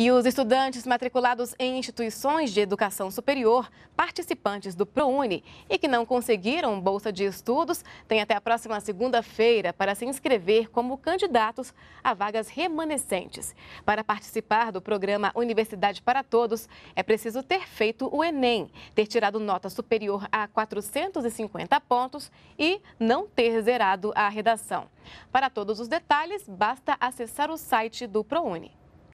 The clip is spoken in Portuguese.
E os estudantes matriculados em instituições de educação superior, participantes do ProUni e que não conseguiram bolsa de estudos, têm até a próxima segunda-feira para se inscrever como candidatos a vagas remanescentes. Para participar do programa Universidade para Todos, é preciso ter feito o Enem, ter tirado nota superior a 450 pontos e não ter zerado a redação. Para todos os detalhes, basta acessar o site do ProUni.